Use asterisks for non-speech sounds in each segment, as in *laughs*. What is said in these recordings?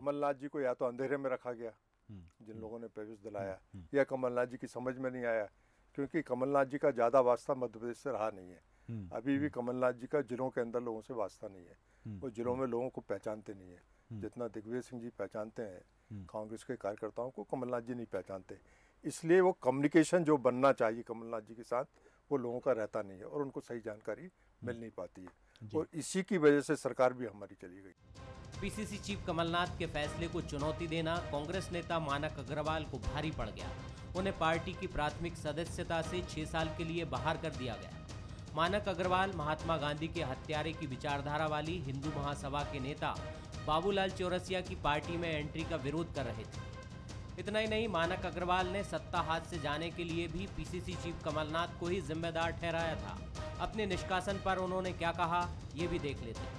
कमलनाथ जी को या तो अंधेरे में रखा गया हम्म, जिन हम्म, लोगों ने प्रवेश दिलाया हम्म, या कमलनाथ जी की समझ में नहीं आया क्योंकि कमलनाथ जी का ज़्यादा वास्ता मध्य प्रदेश से रहा नहीं है अभी भी कमलनाथ जी का जिलों के अंदर लोगों से वास्ता नहीं है वो जिलों में लोगों को पहचानते नहीं है जितना दिग्विजय सिंह जी पहचानते हैं कांग्रेस के कार्यकर्ताओं को कमलनाथ जी नहीं पहचानते इसलिए वो कम्युनिकेशन जो बनना चाहिए कमलनाथ जी के साथ वो लोगों का रहता नहीं है और उनको सही जानकारी मिल नहीं पाती है और इसी की वजह से सरकार भी हमारी चली गई पीसीसी चीफ कमलनाथ के फैसले को चुनौती देना कांग्रेस नेता मानक अग्रवाल को भारी पड़ गया उन्हें पार्टी की प्राथमिक सदस्यता से छह साल के लिए बाहर कर दिया गया मानक अग्रवाल महात्मा गांधी के हत्यारे की विचारधारा वाली हिंदू महासभा के नेता बाबूलाल चौरसिया की पार्टी में एंट्री का विरोध कर रहे थे इतना ही नहीं मानक अग्रवाल ने सत्ता हाथ से जाने के लिए भी पीसीसी चीफ कमलनाथ को ही जिम्मेदार ठहराया था अपने निष्कासन पर उन्होंने क्या कहा ये भी देख लेते हैं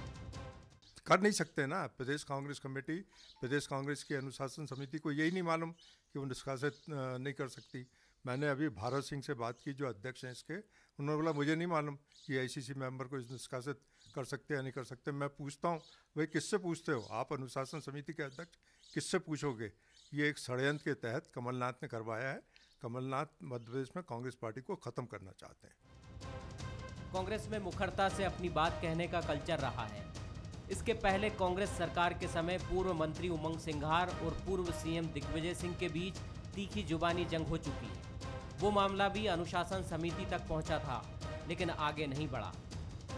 कर नहीं सकते ना प्रदेश कांग्रेस कमेटी प्रदेश कांग्रेस की अनुशासन समिति को यही नहीं मालूम कि वो निष्कासित नहीं कर सकती मैंने अभी भारत सिंह से बात की जो अध्यक्ष हैं इसके उन्होंने बोला मुझे नहीं मालूम कि आईसीसी मेंबर को इस निष्कासित कर सकते या नहीं कर सकते मैं पूछता हूँ भाई किससे पूछते हो आप अनुशासन समिति के अध्यक्ष किससे पूछोगे ये एक षडयंत्र के तहत कमलनाथ ने करवाया है कमलनाथ मध्य प्रदेश में कांग्रेस पार्टी को ख़त्म करना चाहते हैं कांग्रेस में मुखरता से अपनी बात कहने का कल्चर रहा है इसके पहले कांग्रेस सरकार के समय पूर्व मंत्री उमंग सिंघार और पूर्व सीएम दिग्विजय सिंह के बीच तीखी जुबानी जंग हो चुकी है वो मामला भी अनुशासन समिति तक पहुंचा था लेकिन आगे नहीं बढ़ा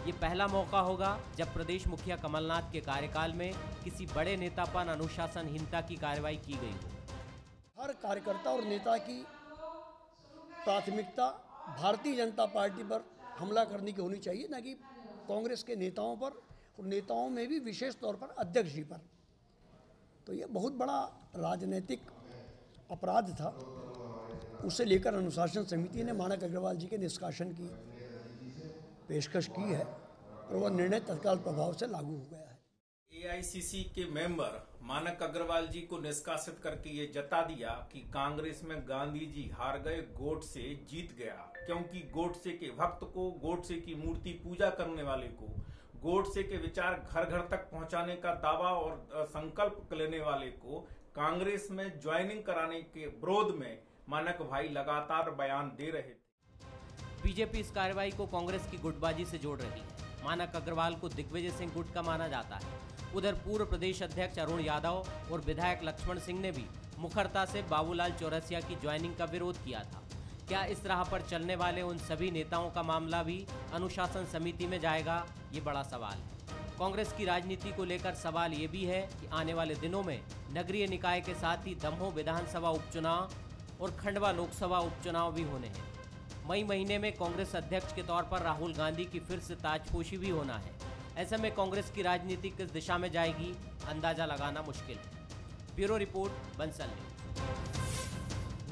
ये पहला मौका होगा जब प्रदेश मुखिया कमलनाथ के कार्यकाल में किसी बड़े नेता पर अनुशासनहीनता की कार्रवाई की गई हो हर कार्यकर्ता और नेता की प्राथमिकता भारतीय जनता पार्टी पर हमला करने की होनी चाहिए ना कि कांग्रेस के नेताओं पर और नेताओं में भी विशेष तौर पर अध्यक्ष जी पर तो ये बहुत बड़ा राजनीतिक अपराध था उसे लेकर अनुशासन समिति ने मानक अग्रवाल जी के निष्कासन की पेशकश की है और वह निर्णय तत्काल प्रभाव से लागू हो गया एआईसीसी के मेंबर मानक अग्रवाल जी को निष्कासित करके ये जता दिया कि कांग्रेस में गांधी जी हार गए गोट से जीत गया क्योंकि से के भक्त को से की मूर्ति पूजा करने वाले को से के विचार घर घर तक पहुंचाने का दावा और संकल्प लेने वाले को कांग्रेस में ज्वाइनिंग कराने के विरोध में मानक भाई लगातार बयान दे रहे थे बीजेपी इस कार्रवाई को कांग्रेस की गुटबाजी से जोड़ रही है मानक अग्रवाल को दिग्विजय सिंह गुट का माना जाता है उधर पूर्व प्रदेश अध्यक्ष अरुण यादव और विधायक लक्ष्मण सिंह ने भी मुखरता से बाबूलाल चौरसिया की ज्वाइनिंग का विरोध किया था क्या इस राह पर चलने वाले उन सभी नेताओं का मामला भी अनुशासन समिति में जाएगा ये बड़ा सवाल है कांग्रेस की राजनीति को लेकर सवाल ये भी है कि आने वाले दिनों में नगरीय निकाय के साथ ही दमोह विधानसभा उपचुनाव और खंडवा लोकसभा उपचुनाव भी होने हैं मई महीने में कांग्रेस अध्यक्ष के तौर पर राहुल गांधी की फिर से ताजपोशी भी होना है ऐसे में कांग्रेस की राजनीति किस दिशा में जाएगी अंदाजा लगाना मुश्किल ब्यूरो रिपोर्ट बंसल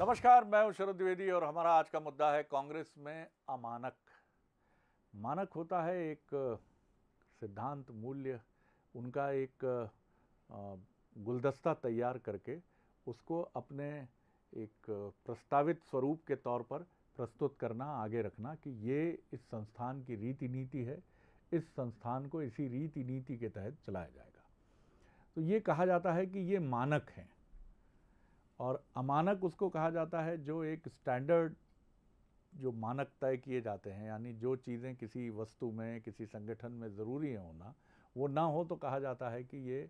नमस्कार मैं हूं शरद द्विवेदी और हमारा आज का मुद्दा है कांग्रेस में अमानक मानक होता है एक सिद्धांत मूल्य उनका एक गुलदस्ता तैयार करके उसको अपने एक प्रस्तावित स्वरूप के तौर पर प्रस्तुत करना आगे रखना कि ये इस संस्थान की रीति नीति है इस संस्थान को इसी रीति नीति के तहत चलाया जाएगा तो ये कहा जाता है कि ये मानक हैं और अमानक उसको कहा जाता है जो एक स्टैंडर्ड जो मानक तय किए जाते हैं यानी जो चीज़ें किसी वस्तु में किसी संगठन में ज़रूरी है होना वो ना हो तो कहा जाता है कि ये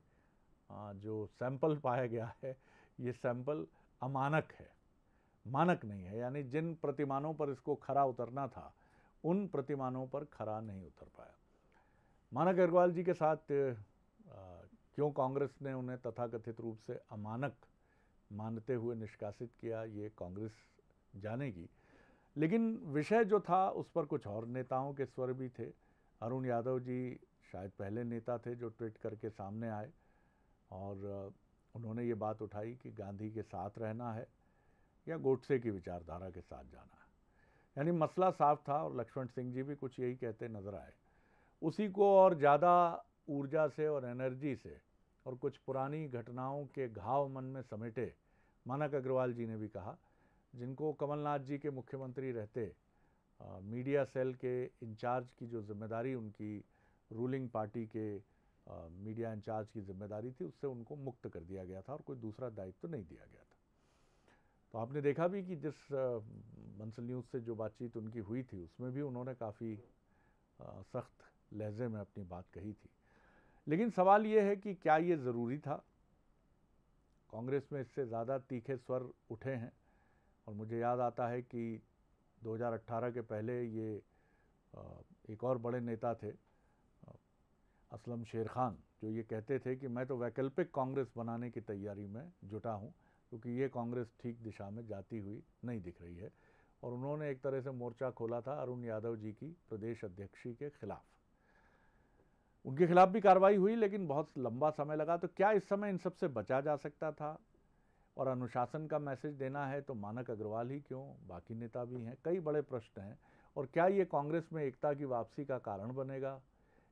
जो सैंपल पाया गया है ये सैंपल अमानक है मानक नहीं है यानी जिन प्रतिमानों पर इसको खरा उतरना था उन प्रतिमानों पर खरा नहीं उतर पाया मानक अग्रवाल जी के साथ क्यों कांग्रेस ने उन्हें तथाकथित रूप से अमानक मानते हुए निष्कासित किया ये कांग्रेस जानेगी लेकिन विषय जो था उस पर कुछ और नेताओं के स्वर भी थे अरुण यादव जी शायद पहले नेता थे जो ट्वीट करके सामने आए और उन्होंने ये बात उठाई कि गांधी के साथ रहना है या गोडसे की विचारधारा के साथ जाना है यानी मसला साफ था और लक्ष्मण सिंह जी भी कुछ यही कहते नजर आए उसी को और ज़्यादा ऊर्जा से और एनर्जी से और कुछ पुरानी घटनाओं के घाव मन में समेटे मानक अग्रवाल जी ने भी कहा जिनको कमलनाथ जी के मुख्यमंत्री रहते आ, मीडिया सेल के इंचार्ज की जो जिम्मेदारी उनकी रूलिंग पार्टी के आ, मीडिया इंचार्ज की जिम्मेदारी थी उससे उनको मुक्त कर दिया गया था और कोई दूसरा दायित्व तो नहीं दिया गया था तो आपने देखा भी कि जिस बंसल न्यूज़ से जो बातचीत उनकी हुई थी उसमें भी उन्होंने काफ़ी सख्त लहजे में अपनी बात कही थी लेकिन सवाल ये है कि क्या ये ज़रूरी था कांग्रेस में इससे ज़्यादा तीखे स्वर उठे हैं और मुझे याद आता है कि 2018 के पहले ये एक और बड़े नेता थे असलम शेर खान जो ये कहते थे कि मैं तो वैकल्पिक कांग्रेस बनाने की तैयारी में जुटा हूँ क्योंकि ये कांग्रेस ठीक दिशा में जाती हुई नहीं दिख रही है और उन्होंने एक तरह से मोर्चा खोला था अरुण यादव जी की प्रदेश अध्यक्षी के खिलाफ उनके खिलाफ भी कार्रवाई हुई लेकिन बहुत लंबा समय लगा तो क्या इस समय इन सब से बचा जा सकता था और अनुशासन का मैसेज देना है तो मानक अग्रवाल ही क्यों बाकी नेता भी हैं कई बड़े प्रश्न हैं और क्या ये कांग्रेस में एकता की वापसी का कारण बनेगा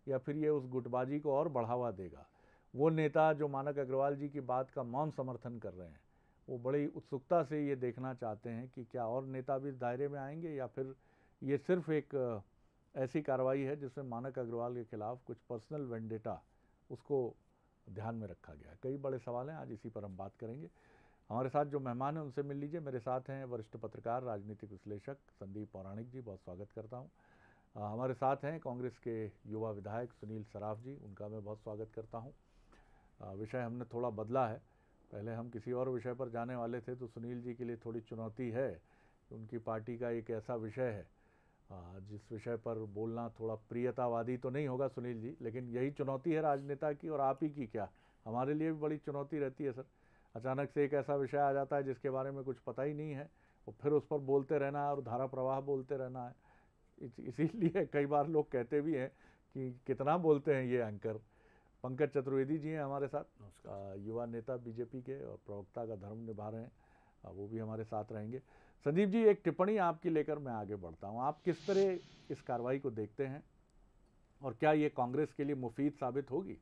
या फिर ये उस गुटबाजी को और बढ़ावा देगा वो नेता जो मानक अग्रवाल जी की बात का मौन समर्थन कर रहे हैं वो बड़ी उत्सुकता से ये देखना चाहते हैं कि क्या और नेता भी दायरे में आएंगे या फिर ये सिर्फ एक ऐसी कार्रवाई है जिसमें मानक अग्रवाल के खिलाफ कुछ पर्सनल वेंडेटा उसको ध्यान में रखा गया है कई बड़े सवाल हैं आज इसी पर हम बात करेंगे हमारे साथ जो मेहमान हैं उनसे मिल लीजिए मेरे साथ हैं वरिष्ठ पत्रकार राजनीतिक विश्लेषक संदीप पौराणिक जी बहुत स्वागत करता हूँ हमारे साथ हैं कांग्रेस के युवा विधायक सुनील सराफ जी उनका मैं बहुत स्वागत करता हूँ विषय हमने थोड़ा बदला है पहले हम किसी और विषय पर जाने वाले थे तो सुनील जी के लिए थोड़ी चुनौती है उनकी पार्टी का एक ऐसा विषय है जिस विषय पर बोलना थोड़ा प्रियतावादी तो नहीं होगा सुनील जी लेकिन यही चुनौती है राजनेता की और आप ही की क्या हमारे लिए भी बड़ी चुनौती रहती है सर अचानक से एक ऐसा विषय आ जाता है जिसके बारे में कुछ पता ही नहीं है और फिर उस पर बोलते रहना है और धारा प्रवाह बोलते रहना है इसीलिए कई बार लोग कहते भी हैं कि कितना बोलते हैं ये एंकर पंकज चतुर्वेदी जी हैं हमारे साथ युवा नेता बीजेपी के और प्रवक्ता का धर्म निभा रहे हैं वो भी हमारे साथ रहेंगे संदीप जी एक टिप्पणी आपकी लेकर मैं आगे बढ़ता हूँ आप किस तरह इस कार्रवाई को देखते हैं और क्या ये कांग्रेस के लिए मुफीद साबित होगी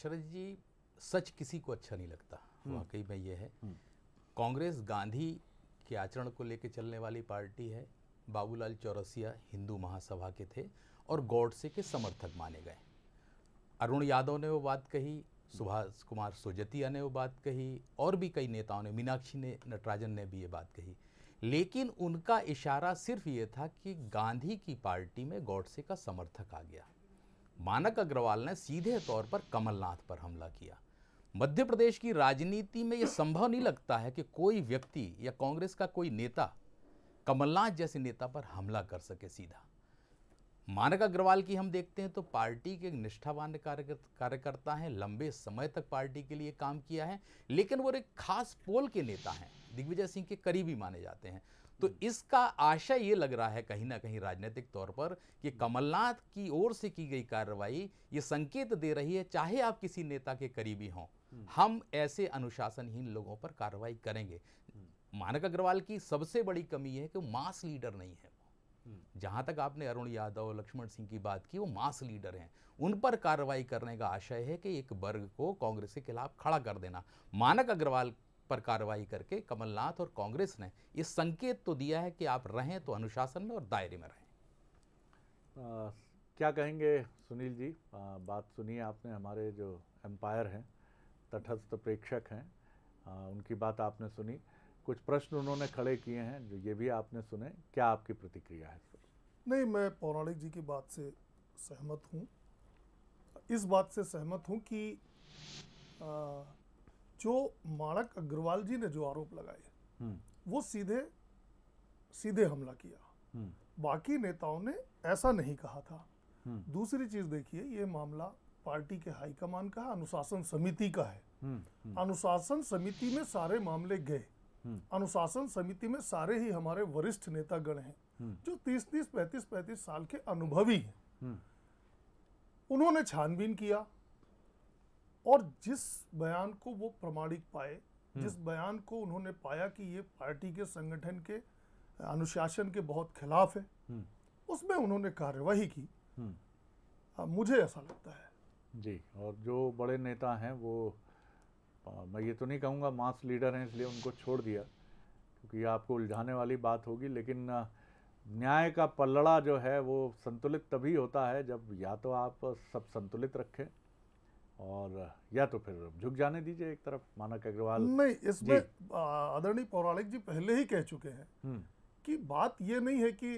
शरद जी सच किसी को अच्छा नहीं लगता हम्म। वाकई में ये है हम्म। कांग्रेस गांधी के आचरण को लेकर चलने वाली पार्टी है बाबूलाल चौरसिया हिंदू महासभा के थे और गौडसे के समर्थक माने गए अरुण यादव ने वो बात कही सुभाष कुमार सोजतिया ने वो बात कही और भी कई नेताओं ने मीनाक्षी ने नटराजन ने भी ये बात कही लेकिन उनका इशारा सिर्फ ये था कि गांधी की पार्टी में गौडसे का समर्थक आ गया मानक अग्रवाल ने सीधे तौर पर कमलनाथ पर हमला किया मध्य प्रदेश की राजनीति में यह संभव नहीं लगता है कि कोई व्यक्ति या कांग्रेस का कोई नेता कमलनाथ जैसे नेता पर हमला कर सके सीधा मानक अग्रवाल की हम देखते हैं तो पार्टी के निष्ठावान कार्यकर्ता हैं लंबे समय तक पार्टी के लिए काम किया है लेकिन वो एक खास पोल के नेता हैं दिग्विजय सिंह के करीबी माने जाते हैं तो इसका आशय ये लग रहा है कहीं ना कहीं राजनीतिक तौर पर कि कमलनाथ की ओर से की गई कार्रवाई ये संकेत दे रही है चाहे आप किसी नेता के करीबी हों हम ऐसे अनुशासनहीन लोगों पर कार्रवाई करेंगे मानक अग्रवाल की सबसे बड़ी कमी है कि मास लीडर नहीं है जहां तक आपने अरुण यादव लक्ष्मण सिंह की बात की वो मास लीडर हैं उन पर कार्रवाई करने का आशय है कि एक वर्ग को कांग्रेस के खिलाफ खड़ा कर देना मानक अग्रवाल पर कार्रवाई करके कमलनाथ और कांग्रेस ने ये संकेत तो दिया है कि आप रहें तो अनुशासन में और दायरे में रहें आ, क्या कहेंगे सुनील जी आ, बात सुनिए आपने हमारे जो एम्पायर हैं तटस्थ प्रेक्षक हैं आ, उनकी बात आपने सुनी कुछ प्रश्न उन्होंने खड़े किए हैं जो ये भी आपने सुने क्या आपकी प्रतिक्रिया है नहीं मैं पौराणिक जी की बात से सहमत हूँ इस बात से सहमत हूँ कि जो माणक अग्रवाल जी ने जो आरोप लगाए हम्म। वो सीधे सीधे हमला किया हम्म। बाकी नेताओं ने ऐसा नहीं कहा था हम्म। दूसरी चीज देखिए ये मामला पार्टी के हाईकमान का अनुशासन समिति का है अनुशासन समिति में सारे मामले गए अनुशासन समिति में सारे ही हमारे वरिष्ठ नेता गण हैं जो 30 30 35 35 साल के अनुभवी हैं उन्होंने छानबीन किया और जिस बयान को वो प्रमाणिक पाए हम्म। जिस बयान को उन्होंने पाया कि ये पार्टी के संगठन के अनुशासन के बहुत खिलाफ है हम्म। उसमें उन्होंने कार्यवाही की हम्म। आ, मुझे ऐसा लगता है जी और जो बड़े नेता हैं वो आ, मैं ये तो नहीं कहूँगा मास लीडर हैं इसलिए उनको छोड़ दिया क्योंकि आपको उलझाने वाली बात होगी लेकिन न्याय का पलड़ा जो है वो संतुलित तभी होता है जब या तो आप सब संतुलित रखें और या तो फिर झुक जाने दीजिए एक तरफ मानक अग्रवाल नहीं इसमें आदरणीय पौराणिक जी पहले ही कह चुके हैं हम्म। कि बात ये नहीं है कि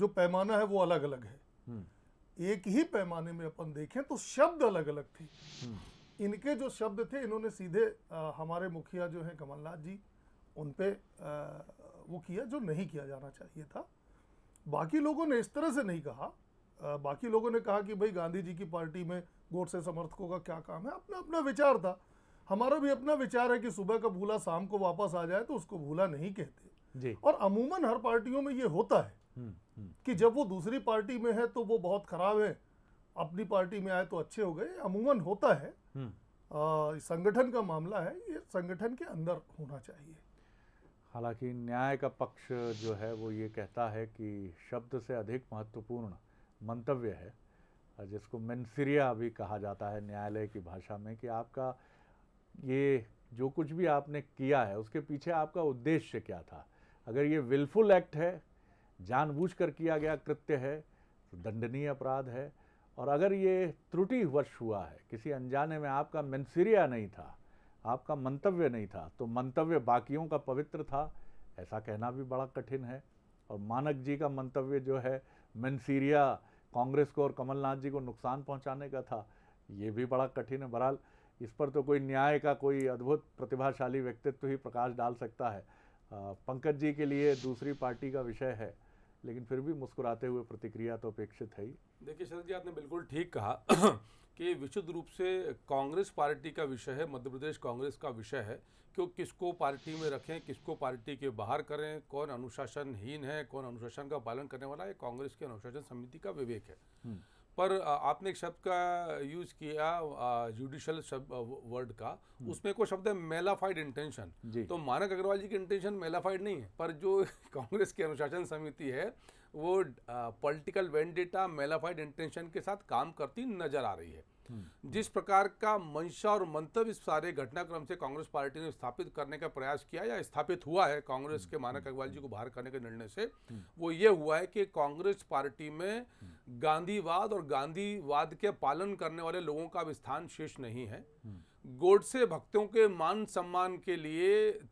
जो पैमाना है वो अलग अलग है हम्म। एक ही पैमाने में अपन देखें तो शब्द अलग अलग थे हम्म। इनके जो शब्द थे इन्होंने सीधे हमारे मुखिया जो हैं कमलनाथ जी उन पे वो किया जो नहीं किया जाना चाहिए था बाकी लोगों ने इस तरह से नहीं कहा बाकी लोगों ने कहा कि भाई गांधी जी की पार्टी में गोडसे समर्थकों का क्या काम है अपना अपना विचार था हमारा भी अपना विचार है कि सुबह का भूला शाम को वापस आ जाए तो उसको भूला नहीं कहते और अमूमन हर पार्टियों में ये होता है हम्म, हम्म। कि जब वो दूसरी पार्टी में है तो वो बहुत खराब है अपनी पार्टी में आए तो अच्छे हो गए अमूमन होता है हम्म। संगठन का मामला है ये संगठन के अंदर होना चाहिए हालांकि न्याय का पक्ष जो है वो ये कहता है कि शब्द से अधिक महत्वपूर्ण मंतव्य है जिसको मनसिरिया भी कहा जाता है न्यायालय की भाषा में कि आपका ये जो कुछ भी आपने किया है उसके पीछे आपका उद्देश्य क्या था अगर ये विलफुल एक्ट है जानबूझकर किया गया कृत्य है तो दंडनीय अपराध है और अगर ये त्रुटिवश हुआ है किसी अनजाने में आपका मनसिरिया नहीं था आपका मंतव्य नहीं था तो मंतव्य बाकियों का पवित्र था ऐसा कहना भी बड़ा कठिन है और मानक जी का मंतव्य जो है मनसीरिया कांग्रेस को और कमलनाथ जी को नुकसान पहुंचाने का था ये भी बड़ा कठिन है बहरहाल इस पर तो कोई न्याय का कोई अद्भुत प्रतिभाशाली व्यक्तित्व ही प्रकाश डाल सकता है पंकज जी के लिए दूसरी पार्टी का विषय है लेकिन फिर भी मुस्कुराते हुए प्रतिक्रिया तो अपेक्षित है ही देखिए शरद जी आपने बिल्कुल ठीक कहा कि विशुद्ध रूप से कांग्रेस पार्टी का विषय है मध्य प्रदेश कांग्रेस का विषय है कि किसको पार्टी में रखें किसको पार्टी के बाहर करें कौन अनुशासनहीन है कौन अनुशासन का पालन करने वाला है कांग्रेस के अनुशासन समिति का विवेक है हम्म। पर आपने एक शब्द का यूज किया जुडिशल शब्द वर्ड का हम्म। उसमें को शब्द है मेलाफाइड इंटेंशन तो मानक अग्रवाल जी की इंटेंशन मेलाफाइड नहीं है पर जो *laughs* कांग्रेस की अनुशासन समिति है वो पॉलिटिकल वेंडेटा मेलाफाइड इंटेंशन के साथ काम करती नजर आ रही है हम्म। जिस प्रकार का मंशा और मंतव्य सारे घटनाक्रम से कांग्रेस पार्टी ने स्थापित करने का प्रयास किया या स्थापित हुआ है कांग्रेस हम्म। के मानक हम्म। अग्रवाल जी को बाहर करने के निर्णय से वो ये हुआ है कि कांग्रेस पार्टी में गांधीवाद और गांधीवाद के पालन करने वाले लोगों का अब स्थान शेष नहीं है गोडसे भक्तों के मान सम्मान के लिए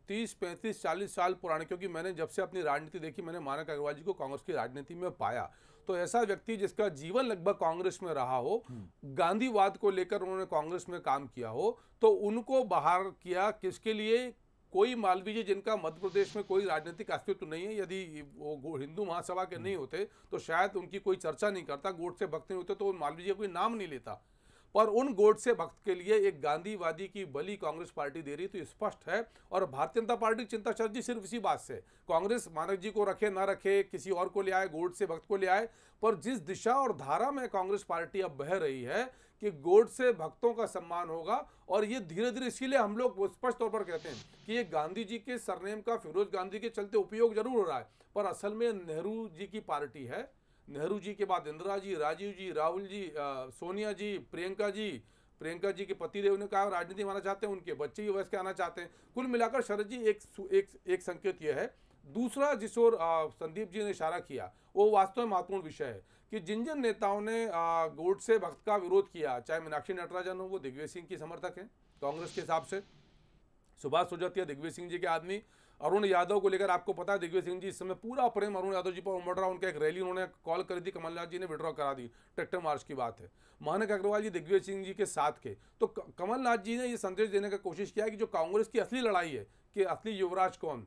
30, 35, 40 साल पुराने क्योंकि मैंने जब से अपनी राजनीति देखी मैंने मानक अग्रवाल जी को कांग्रेस की राजनीति में पाया तो ऐसा व्यक्ति जिसका जीवन लगभग कांग्रेस में रहा हो हम्म। गांधीवाद को लेकर उन्होंने कांग्रेस में काम किया हो तो उनको बाहर किया किसके लिए कोई मालवीय जी जिनका मध्य प्रदेश में कोई राजनीतिक अस्तित्व नहीं है यदि वो हिंदू महासभा के हम्म। नहीं होते तो शायद उनकी कोई चर्चा नहीं करता गोड से भक्त नहीं होते तो मालवीय जी कोई नाम नहीं लेता और उन गोडसे भक्त के लिए एक गांधीवादी की बलि कांग्रेस पार्टी दे रही तो स्पष्ट है और भारतीय जनता पार्टी की चिंता चर्ची सिर्फ इसी बात से कांग्रेस मानव जी को रखे ना रखे किसी और को ले आए गोडसे भक्त को ले आए पर जिस दिशा और धारा में कांग्रेस पार्टी अब बह रही है कि गोडसे भक्तों का सम्मान होगा और ये धीरे धीरे इसीलिए हम लोग स्पष्ट तौर पर कहते हैं कि ये गांधी जी के सरनेम का फिरोज गांधी के चलते उपयोग जरूर हो रहा है पर असल में नेहरू जी की पार्टी है नेहरू जी के बाद इंदिरा जी राजीव जी राहुल जी सोनिया जी प्रियंका जी प्रियंका जी के पतिदेव ने कहा राजनीति में आना चाहते हैं उनके बच्चे भी वैस आना चाहते हैं कुल मिलाकर शरद जी एक एक, एक संकेत यह है दूसरा जिस ओर संदीप जी ने इशारा किया वो वास्तव में महत्वपूर्ण विषय है कि जिन जिन नेताओं ने गोड से भक्त का विरोध किया चाहे मीनाक्षी नटराजन हो वो दिग्विजय सिंह के समर्थक हैं कांग्रेस के हिसाब से सुभाष सुजोतिया दिग्विजय सिंह जी के आदमी अरुण यादव को लेकर आपको पता है दिग्विजय सिंह जी इस समय पूरा प्रेम अरुण यादव जी पर उमड़ रहा उनका एक रैली उन्होंने कॉल कर दी कमलनाथ जी ने विड्रॉ करा दी ट्रैक्टर मार्च की बात है मानक अग्रवाल जी दिग्विजय सिंह जी के साथ के तो कमलनाथ जी ने ये संदेश देने का कोशिश किया कि जो कांग्रेस की असली लड़ाई है कि असली युवराज कौन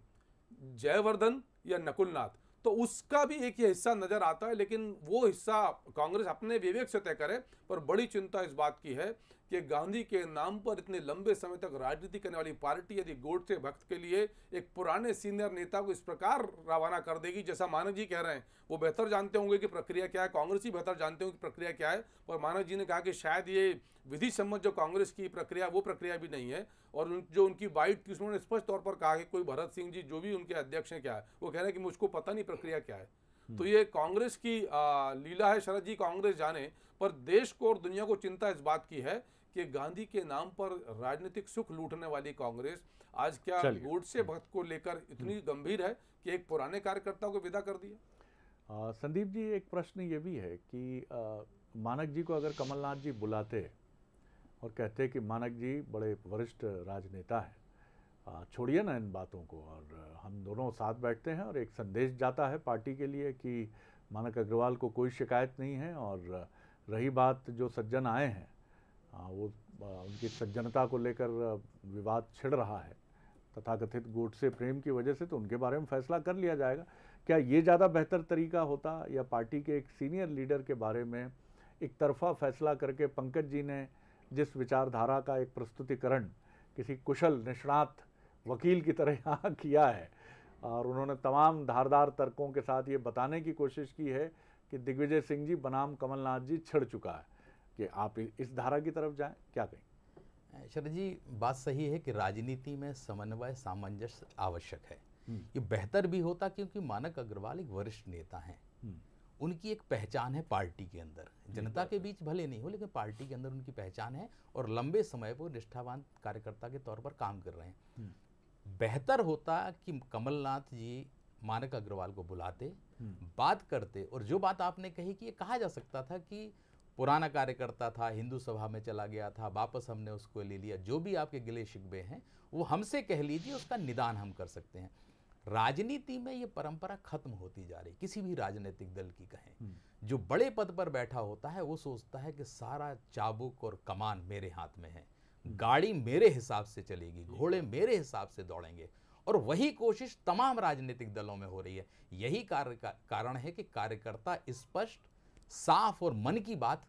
जयवर्धन या नकुलनाथ तो उसका भी एक हिस्सा नज़र आता है लेकिन वो हिस्सा कांग्रेस अपने विवेक से तय करे पर बड़ी चिंता इस बात की है कि गांधी के नाम पर इतने लंबे समय तक राजनीति करने वाली पार्टी यदि गोडसे भक्त के लिए एक पुराने सीनियर नेता को इस प्रकार रवाना कर देगी जैसा मानव जी कह रहे हैं वो बेहतर जानते होंगे कि प्रक्रिया क्या है कांग्रेस ही बेहतर जानते होंगे कि प्रक्रिया क्या है और मानव जी ने कहा कि शायद ये विधि सम्मत जो कांग्रेस की प्रक्रिया वो प्रक्रिया भी नहीं है और उन, जो उनकी बाइट थी उसमें स्पष्ट तौर पर कहा कि कोई भरत सिंह जी जो भी उनके अध्यक्ष हैं क्या है वो कह रहे हैं कि मुझको पता नहीं प्रक्रिया क्या है हम्म। तो ये कांग्रेस की आ, लीला है शरद जी कांग्रेस जाने पर देश को और दुनिया को चिंता इस बात की है कि गांधी के नाम पर राजनीतिक सुख लूटने वाली कांग्रेस आज क्या गोडसे हम्म। भक्त को लेकर इतनी हम्म। गंभीर है कि एक पुराने कार्यकर्ता को विदा कर दिया संदीप जी एक प्रश्न ये भी है कि आ, मानक जी को अगर कमलनाथ जी बुलाते और कहते कि मानक जी बड़े वरिष्ठ राजनेता है छोड़िए ना इन बातों को और हम दोनों साथ बैठते हैं और एक संदेश जाता है पार्टी के लिए कि मानक अग्रवाल को कोई शिकायत नहीं है और रही बात जो सज्जन आए हैं वो उनकी सज्जनता को लेकर विवाद छिड़ रहा है तथाकथित गुट से प्रेम की वजह से तो उनके बारे में फैसला कर लिया जाएगा क्या ये ज़्यादा बेहतर तरीका होता या पार्टी के एक सीनियर लीडर के बारे में एक तरफा फैसला करके पंकज जी ने जिस विचारधारा का एक प्रस्तुतिकरण किसी कुशल निष्णात वकील की तरह यहाँ *laughs* किया है और उन्होंने तमाम धारदार तर्कों के साथ ये बताने की कोशिश की है कि दिग्विजय सिंह जी बनाम कमलनाथ जी छिड़ चुका है कि आप इस धारा की तरफ जाएं क्या कहें शरद जी बात सही है कि राजनीति में समन्वय सामंजस्य आवश्यक है हम्म। ये बेहतर भी होता क्योंकि मानक अग्रवाल एक वरिष्ठ नेता हैं हम्म। उनकी एक पहचान है पार्टी के अंदर जनता के बीच भले नहीं हो लेकिन पार्टी के अंदर उनकी पहचान है और लंबे समय पर निष्ठावान कार्यकर्ता के तौर पर काम कर रहे हैं हम्म। बेहतर होता कि कमलनाथ जी मानक अग्रवाल को बुलाते बात करते और जो बात आपने कही कि ये कहा जा सकता था कि पुराना कार्यकर्ता था हिंदू सभा में चला गया था वापस हमने उसको ले लिया जो भी आपके गिले शिकवे हैं वो हमसे कह लीजिए उसका निदान हम कर सकते हैं राजनीति में ये परंपरा खत्म होती जा रही किसी भी राजनीतिक दल की कहें हम्म। जो बड़े पद पर बैठा होता है वो सोचता है कि सारा चाबुक और कमान मेरे हाथ में है हम्म। गाड़ी मेरे हिसाब से चलेगी घोड़े मेरे हिसाब से दौड़ेंगे और वही कोशिश तमाम राजनीतिक दलों में हो रही है यही कार्य कारण है कि कार्यकर्ता स्पष्ट साफ और मन की बात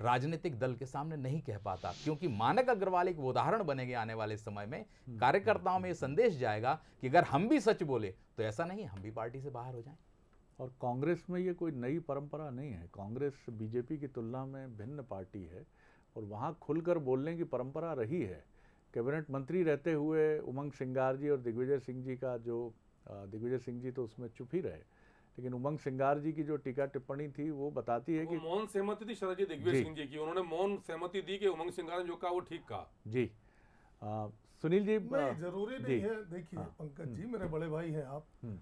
राजनीतिक दल के सामने नहीं कह पाता क्योंकि मानक अग्रवाल एक उदाहरण बनेंगे आने वाले समय में हम्म। कार्यकर्ताओं में यह संदेश जाएगा कि अगर हम भी सच बोले तो ऐसा नहीं हम भी पार्टी से बाहर हो जाएं और कांग्रेस में ये कोई नई परंपरा नहीं है कांग्रेस बीजेपी की तुलना में भिन्न पार्टी है और वहाँ खुलकर बोलने की परंपरा रही है कैबिनेट मंत्री रहते हुए उमंग सिंगार जी और दिग्विजय सिंह जी का जो दिग्विजय सिंह जी तो उसमें चुप ही रहे लेकिन उमंग सिंगार जी की जो टीका टिप्पणी थी वो बताती है वो कि मौन सहमति थी शरद जी दिग्विजय सिंह जी की उन्होंने मौन सहमति दी कि उमंग सिंगार ने जो कहा वो ठीक कहा जी आ, सुनील जी नहीं, जरूरी जी, नहीं है देखिए हाँ। पंकज हम्म। जी मेरे बड़े भाई हैं आप हम्म।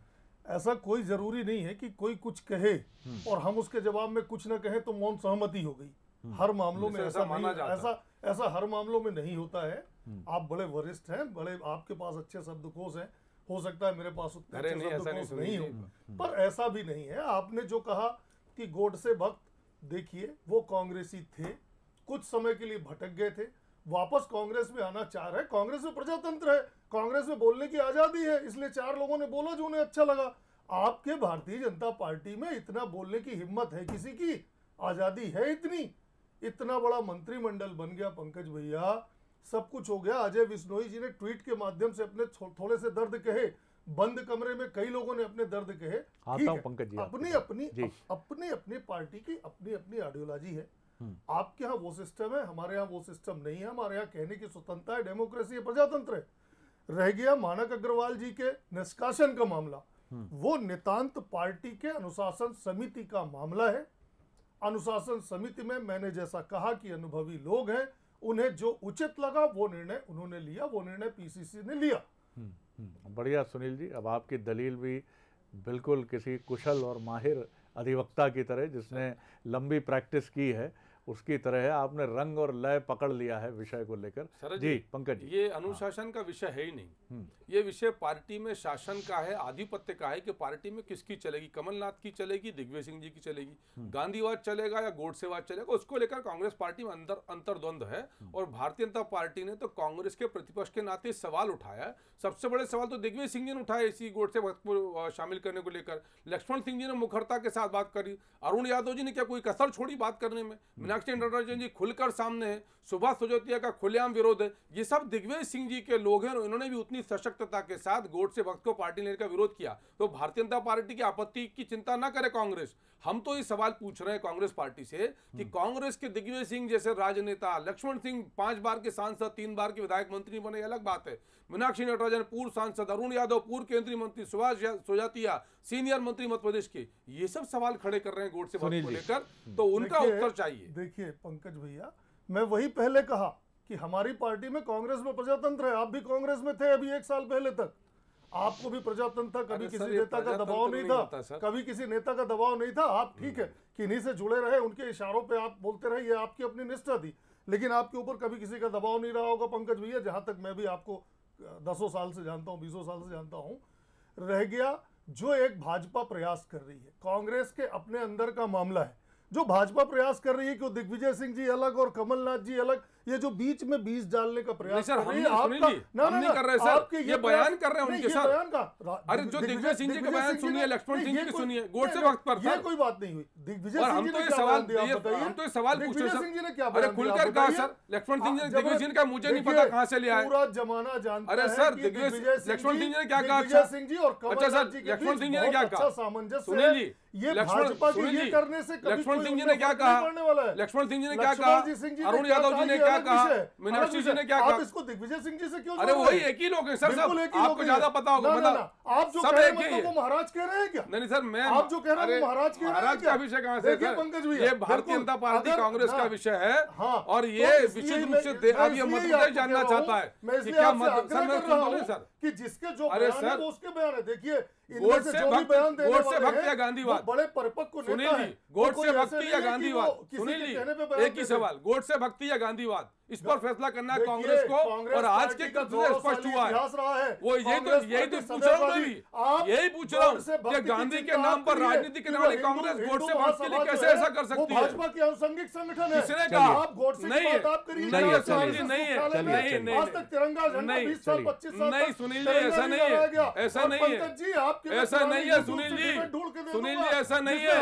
ऐसा कोई जरूरी नहीं है कि कोई कुछ कहे हम्म। और हम उसके जवाब में कुछ ना कहे तो मौन सहमति हो गई हर मामलों में ऐसा माना जाता ऐसा ऐसा हर मामलों में नहीं होता है आप बड़े वरिष्ठ हैं बड़े आपके पास अच्छे शब्दकोश हैं हो सकता है मेरे पास उतने अरे नहीं, ऐसा नहीं, नहीं हो पर ऐसा भी नहीं है आपने जो कहा कि गोडसे भक्त देखिए वो कांग्रेसी थे कुछ समय के लिए भटक गए थे वापस कांग्रेस में आना चाह रहे कांग्रेस में प्रजातंत्र है कांग्रेस में बोलने की आज़ादी है इसलिए चार लोगों ने बोला जो उन्हें अच्छा लगा आपके भारतीय जनता पार्टी में इतना बोलने की हिम्मत है किसी की आज़ादी है इतनी इतना बड़ा मंत्रिमंडल बन गया पंकज भैया सब कुछ हो गया अजय विश्नोई जी ने ट्वीट के माध्यम से अपने थो, थोड़े से दर्द कहे बंद कमरे में कई लोगों ने अपने दर्द कहे हाँ, पंकज जी अपनी अपनी अपनी अपनी पार्टी की अपनी अपनी आइडियोलॉजी है हम्म। आपके यहाँ वो सिस्टम है हमारे यहाँ वो सिस्टम नहीं है हमारे यहाँ कहने की स्वतंत्रता है डेमोक्रेसी है प्रजातंत्र है रह गया मानक अग्रवाल जी के निष्कासन का मामला हम्म। वो नितांत पार्टी के अनुशासन समिति का मामला है अनुशासन समिति में मैंने जैसा कहा कि अनुभवी लोग हैं उन्हें जो उचित लगा वो निर्णय उन्होंने लिया वो निर्णय पीसीसी ने लिया हम्म, हम्म, हम्म। बढ़िया सुनील जी अब आपकी दलील भी बिल्कुल किसी कुशल और माहिर अधिवक्ता की तरह जिसने लंबी प्रैक्टिस की है उसकी तरह है आपने रंग और लय पकड़ लिया है विषय को लेकर जी पंकज जी ये हाँ। अनुशासन हाँ। का विषय है ही नहीं हम्म। ये विषय पार्टी में शासन का है आधिपत्य का है कि पार्टी में किसकी चलेगी कमलनाथ की चलेगी दिग्विजय सिंह जी की चलेगी हम्म। गांधीवाद चलेगा या गोडसेवाद चलेगा उसको लेकर कांग्रेस पार्टी में अंदर अंतर्द्वंद है हम्म। और भारतीय जनता पार्टी ने तो कांग्रेस के प्रतिपक्ष के नाते सवाल उठाया सबसे बड़े सवाल तो दिग्विजय सिंह जी ने उठाया इसी गोडसे को शामिल करने को लेकर लक्ष्मण सिंह जी ने मुखरता के साथ बात करी अरुण यादव जी ने क्या कोई कसर छोड़ी बात करने में दक्षिण रंजन जी खुलकर सामने हैं सुभाष सजोतिया का खुलेआम विरोध है ये सब दिग्विजय सिंह जी के लोग हैं और इन्होंने भी उतनी सशक्तता के साथ गोडसे वक्त को पार्टी लेने का विरोध किया तो भारतीय जनता पार्टी की आपत्ति की चिंता ना करे कांग्रेस हम तो ये सवाल पूछ रहे हैं कांग्रेस पार्टी से कि हम्म। कांग्रेस के दिग्विजय सिंह जैसे राजनेता लक्ष्मण सिंह पांच बार के सांसद तीन बार के विधायक मंत्री बने अलग बात है मीनाक्षी नटराजन पूर्व सांसद अरुण यादव पूर्व केंद्रीय मंत्री सुभाष सोजातिया सीनियर मंत्री मध्यप्रदेश के ये सब सवाल खड़े कर रहे हैं गोडसे को लेकर तो उनका उत्तर चाहिए देखिए पंकज भैया मैं वही पहले कहा कि हमारी पार्टी में कांग्रेस में प्रजातंत्र है आप भी कांग्रेस में थे अभी एक साल पहले तक आपको भी प्रजातंत्र था कभी किसी नेता का दबाव नहीं था कभी किसी नेता का दबाव नहीं था आप ठीक है किन्हीं से जुड़े रहे उनके इशारों पे आप बोलते रहे ये आपकी अपनी निष्ठा थी लेकिन आपके ऊपर कभी किसी का दबाव नहीं रहा होगा पंकज भैया जहां तक मैं भी आपको दसों साल से जानता हूँ बीसों साल से जानता हूँ रह गया जो एक भाजपा प्रयास कर रही है कांग्रेस के अपने अंदर का मामला है जो भाजपा प्रयास कर रही है कि दिग्विजय सिंह जी अलग और कमलनाथ जी अलग ये जो बीच में बीज डालने का प्रयास सर हम आपका ना ना कर रहे सर ये बयान कर रहे हैं उनके साथ बयान का अरे जो दिग्विजय सिंह जी का बयान सुनिए लक्ष्मण सिंह जी की सुनिए से वक्त पर ये कोई बात नहीं हुई दिग्विजय सिंह जी ने तो सवाल दिया हम तो ये सवाल पूछ रहे हैं अरे खुलकर कहा सर लक्ष्मण सिंह जी हाँ, दिग्विजय सिंह का मुझे नहीं पता कहां से लिया है पूरा जमाना जानता अरे सर दिग्विजय लक्ष्मण सिंह जी ने क्या कहा अच्छा सिंह जी और अच्छा सर लक्ष्मण सिंह जी ने क्या अच्छा कहा सामंजस्य सुनिए जी ये लक्ष्मण करने से लक्ष्मण सिंह जी ने क्या कहा लक्ष्मण सिंह जी ने क्या कहा अरुण यादव जी ने क्या क्या कहा मीनाक्षी जी ने क्या कहा इसको दिग्विजय सिंह जी से क्यों अरे वही एक ही लोग हैं सर सब आपको ज्यादा पता होगा मतलब आप जो कह रहे हैं मतलब वो महाराज कह रहे हैं क्या नहीं सर मैं आप जो कह रहे हैं महाराज कह रहे हैं विषय से ये भारतीय जनता पार्टी कांग्रेस का विषय है हाँ। और तो ये विशेष रूप से अब ये मध्य जानना चाहता है कि क्या मध्य सर कि जिसके जो अरे सर उसके बयान है देखिए गोट से भक्त से या गांधीवाद तो से भक्ति या गांधीवाद सुनील जी एक ही सवाल गोट से भक्ति या गांधीवाद इस पर फैसला करना है कांग्रेस को और आज के कल से स्पष्ट हुआ है वो यही तो यही तो पूछ रहा हूँ यही पूछ रहा हूँ कि गांधी के नाम पर राजनीति के नाम कांग्रेस से भारत के लिए कैसे ऐसा कर सकती है भाजपा अनुसंगिक संगठन है किसने कहा नहीं नहीं है नहीं नहीं नहीं नहीं सुनील जी ऐसा नहीं है ऐसा नहीं है ऐसा नहीं है सुनील जी सुनील जी ऐसा नहीं है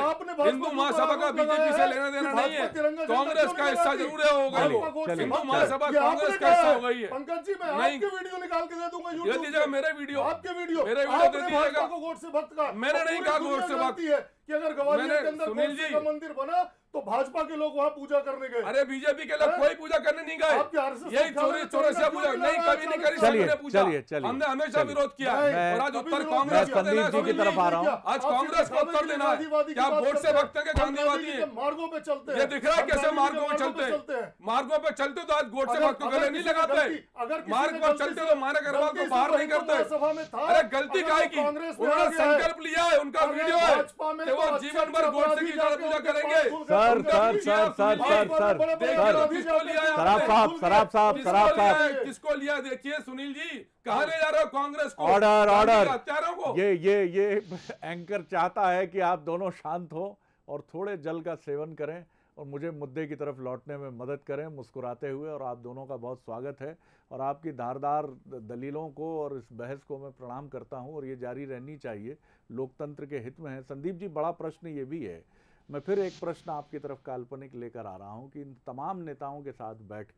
हिंदू महासभा का बीजेपी से लेना देना नहीं है कांग्रेस का हिस्सा जरूर होगा महासभा कांग्रेस हो गई है पंकज जी मैं आपके वीडियो निकाल के दे दूंगा यूट्यूब मेरे वीडियो आपके वीडियो मेरे वीडियो दे दीजिएगा मेरे नहीं कहा वोट से भक्त कि अगर ग्वालियर के अंदर सुनील जी का मंदिर बना तो भाजपा के लोग वहाँ पूजा करने गए अरे बीजेपी के लोग कोई पूजा करने नहीं गए यही चोरी चोरी से पूजा नहीं कभी नहीं करी चलिए चलिए चलिए हमने हमेशा विरोध किया है और आज उत्तर कांग्रेस संदीप जी की तरफ आ रहा हूँ आज कांग्रेस को उत्तर देना है क्या वोट से भक्त के गांधीवादी है मार्गो पे चलते ये दिख रहा है कैसे मार्गो पे चलते हैं मार्गो पे चलते तो आज वोट से भक्त गले नहीं लगाते अगर मार्ग पर चलते तो मारे अग्रवाल को बाहर नहीं करते अरे गलती का की उन्होंने संकल्प लिया है उनका वीडियो है लोग जीवन भर गोडसे की जाकर पूजा करेंगे sir sir sir sir sir sir सराब साहब शराब साहब शराब साहब किसको लिया देखिए सुनील जी कहा ले जा रहे हो कांग्रेस को ऑर्डर ऑर्डर ये ये ये *laughs* एंकर चाहता है कि आप दोनों शांत हो और थोड़े जल का सेवन करें और मुझे मुद्दे की तरफ लौटने में मदद करें मुस्कुराते हुए और आप दोनों का बहुत स्वागत है और आपकी धारदार दलीलों को और इस बहस को मैं प्रणाम करता हूँ और ये जारी रहनी चाहिए लोकतंत्र के हित में है संदीप जी बड़ा प्रश्न ये भी है मैं फिर एक प्रश्न आपकी तरफ काल्पनिक लेकर आ रहा हूँ कि इन तमाम नेताओं के साथ बैठ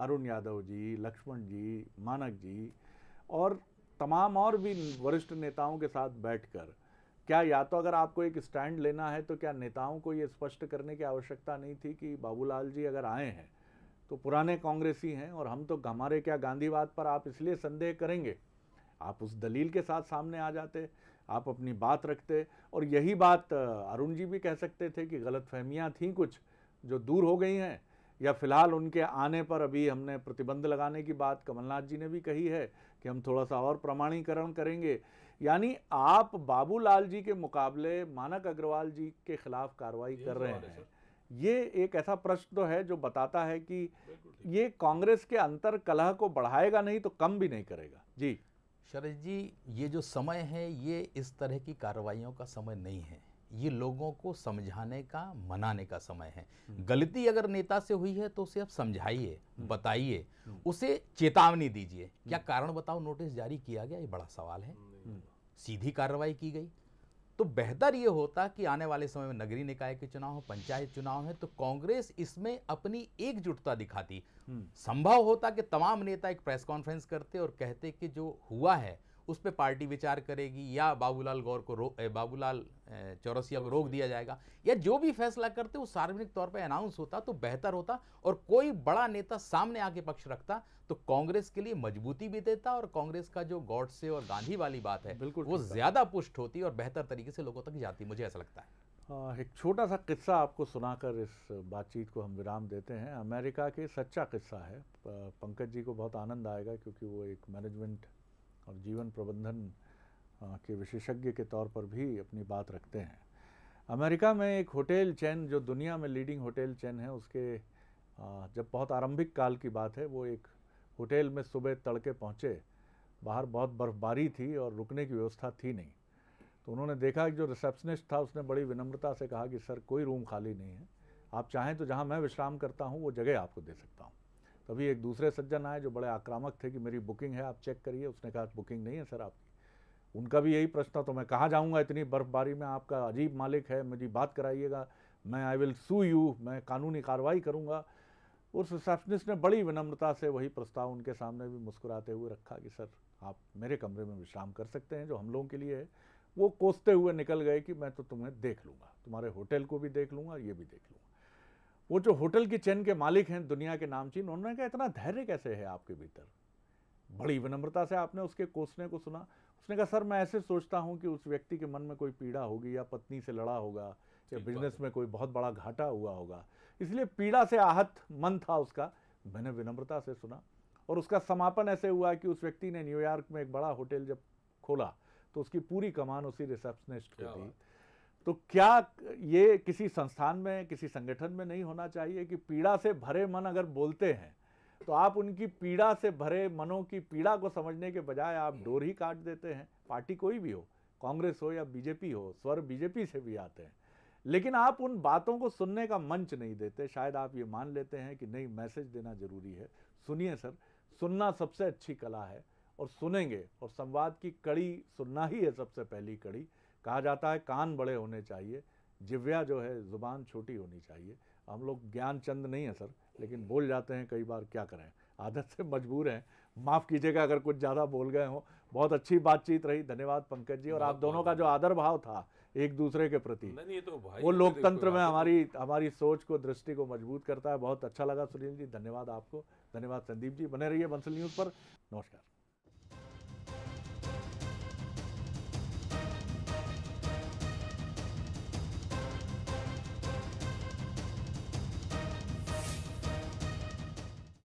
अरुण यादव जी लक्ष्मण जी मानक जी और तमाम और भी वरिष्ठ नेताओं के साथ बैठकर क्या या तो अगर आपको एक स्टैंड लेना है तो क्या नेताओं को ये स्पष्ट करने की आवश्यकता नहीं थी कि बाबूलाल जी अगर आए हैं तो पुराने कांग्रेसी हैं और हम तो हमारे क्या गांधीवाद पर आप इसलिए संदेह करेंगे आप उस दलील के साथ सामने आ जाते आप अपनी बात रखते और यही बात अरुण जी भी कह सकते थे कि गलत फहमियाँ थीं कुछ जो दूर हो गई हैं या फिलहाल उनके आने पर अभी हमने प्रतिबंध लगाने की बात कमलनाथ जी ने भी कही है कि हम थोड़ा सा और प्रमाणीकरण करेंगे यानी आप बाबूलाल जी के मुकाबले मानक अग्रवाल जी के खिलाफ कार्रवाई कर रहे हैं ये एक ऐसा प्रश्न तो है जो बताता है कि ये कांग्रेस के अंतर कलह को बढ़ाएगा नहीं तो कम भी नहीं करेगा जी शरद जी ये जो समय है ये इस तरह की कार्रवाइयों का समय नहीं है ये लोगों को समझाने का मनाने का समय है हम्म। गलती अगर नेता से हुई है तो उसे आप समझाइए हम्म। बताइए हम्म। उसे चेतावनी दीजिए क्या कारण बताओ नोटिस जारी किया गया ये बड़ा सवाल है सीधी कार्रवाई की गई तो बेहतर ये होता कि आने वाले समय में नगरीय निकाय के चुनाव है पंचायत चुनाव है तो कांग्रेस इसमें अपनी एकजुटता दिखाती हम्म। संभव होता कि तमाम नेता एक प्रेस कॉन्फ्रेंस करते और कहते कि जो हुआ है उस पर पार्टी विचार करेगी या बाबूलाल गौर को रो बाबूलाल चौरसिया को रोक दिया जाएगा या जो भी फैसला करते वो सार्वजनिक तौर पर अनाउंस होता तो बेहतर होता और कोई बड़ा नेता सामने आके पक्ष रखता तो कांग्रेस के लिए मजबूती भी देता और कांग्रेस का जो गौडसे और गांधी वाली बात है बिल्कुल वो ज़्यादा पुष्ट होती और बेहतर तरीके से लोगों तक जाती मुझे ऐसा लगता है एक छोटा सा किस्सा आपको सुनाकर इस बातचीत को हम विराम देते हैं अमेरिका के सच्चा किस्सा है पंकज जी को बहुत आनंद आएगा क्योंकि वो एक मैनेजमेंट और जीवन प्रबंधन के विशेषज्ञ के तौर पर भी अपनी बात रखते हैं अमेरिका में एक होटल चैन जो दुनिया में लीडिंग होटल चैन है उसके जब बहुत आरंभिक काल की बात है वो एक होटल में सुबह तड़के पहुँचे बाहर बहुत बर्फबारी थी और रुकने की व्यवस्था थी नहीं तो उन्होंने देखा कि जो रिसेप्शनिस्ट था उसने बड़ी विनम्रता से कहा कि सर कोई रूम खाली नहीं है आप चाहें तो जहाँ मैं विश्राम करता हूँ वो जगह आपको दे सकता हूँ तभी एक दूसरे सज्जन आए जो बड़े आक्रामक थे कि मेरी बुकिंग है आप चेक करिए उसने कहा बुकिंग नहीं है सर आपकी उनका भी यही प्रश्न था तो मैं कहाँ जाऊँगा इतनी बर्फबारी में आपका अजीब मालिक है मेरी बात कराइएगा मैं आई विल सू यू मैं कानूनी कार्रवाई करूँगा उस रिसेप्शनिस्ट ने बड़ी विनम्रता से वही प्रस्ताव उनके सामने भी मुस्कुराते हुए रखा कि सर आप मेरे कमरे में विश्राम कर सकते हैं जो हम लोगों के लिए है वो कोसते हुए निकल गए कि मैं तो तुम्हें देख लूँगा तुम्हारे होटल को भी देख लूँगा ये भी देख लूँगा वो जो होटल की चैन के मालिक हैं दुनिया के नामचीन उन्होंने कहा इतना धैर्य कैसे है आपके भीतर बड़ी विनम्रता से आपने उसके कोसने को सुना उसने कहा सर मैं ऐसे सोचता हूँ कि उस व्यक्ति के मन में कोई पीड़ा होगी या पत्नी से लड़ा होगा या बिजनेस में कोई बहुत बड़ा घाटा हुआ होगा इसलिए पीड़ा से आहत मन था उसका मैंने विनम्रता से सुना और उसका समापन ऐसे हुआ कि उस व्यक्ति ने न्यूयॉर्क में एक बड़ा होटल जब खोला तो उसकी पूरी कमान उसी रिसेप्शनिस्ट को दी तो क्या ये किसी संस्थान में किसी संगठन में नहीं होना चाहिए कि पीड़ा से भरे मन अगर बोलते हैं तो आप उनकी पीड़ा से भरे मनों की पीड़ा को समझने के बजाय आप डोर ही काट देते हैं पार्टी कोई भी हो कांग्रेस हो या बीजेपी हो स्वर बीजेपी से भी आते हैं लेकिन आप उन बातों को सुनने का मंच नहीं देते शायद आप ये मान लेते हैं कि नहीं मैसेज देना ज़रूरी है सुनिए सर सुनना सबसे अच्छी कला है और सुनेंगे और संवाद की कड़ी सुनना ही है सबसे पहली कड़ी कहा जाता है कान बड़े होने चाहिए जिव्या जो है ज़ुबान छोटी होनी चाहिए हम लोग ज्ञान चंद नहीं है सर लेकिन बोल जाते हैं कई बार क्या करें आदत से मजबूर हैं माफ़ कीजिएगा अगर कुछ ज़्यादा बोल गए हों बहुत अच्छी बातचीत रही धन्यवाद पंकज जी और आप दोनों का जो आदर भाव था एक दूसरे के प्रति नहीं तो भाई वो तो लोकतंत्र में हमारी हमारी सोच को दृष्टि को मजबूत करता है बहुत अच्छा लगा सुनील जी धन्यवाद आपको धन्यवाद संदीप जी बने रहिए बंसल न्यूज़ पर नमस्कार